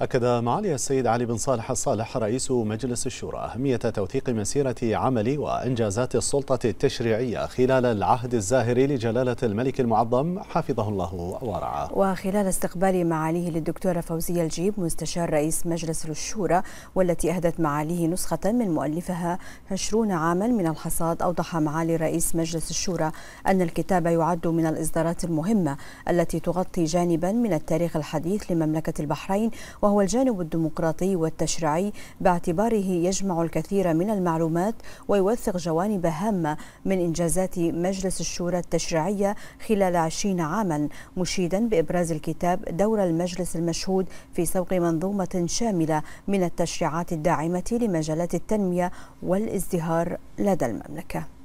أكد معالي السيد علي بن صالح الصالح رئيس مجلس الشورى أهمية توثيق مسيرة عمل وإنجازات السلطة التشريعية خلال العهد الزاهر لجلالة الملك المعظم حفظه الله ورعاه وخلال استقبال معاليه للدكتورة فوزية الجيب مستشار رئيس مجلس الشورى والتي أهدت معاليه نسخة من مؤلفها 20 عاما من الحصاد أوضح معالي رئيس مجلس الشورى أن الكتاب يعد من الإصدارات المهمة التي تغطي جانبا من التاريخ الحديث لمملكة البحرين وهو الجانب الديمقراطي والتشريعي باعتباره يجمع الكثير من المعلومات ويوثق جوانب هامة من إنجازات مجلس الشورى التشريعية خلال عشرين عاما مشيدا بإبراز الكتاب دور المجلس المشهود في سوق منظومة شاملة من التشريعات الداعمة لمجالات التنمية والازدهار لدى المملكة